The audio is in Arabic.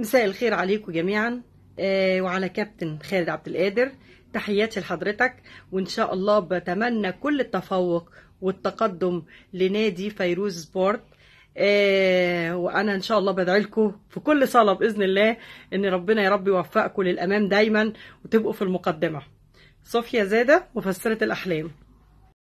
مساء الخير عليكم جميعا آه، وعلى كابتن خالد عبد القادر تحياتي لحضرتك وان شاء الله بتمنى كل التفوق والتقدم لنادي فيروز سبورت آه، وانا ان شاء الله بدعي لكم في كل صلاه باذن الله ان ربنا يا رب يوفقكم للامام دايما وتبقوا في المقدمه صوفيا زاده مفسره الاحلام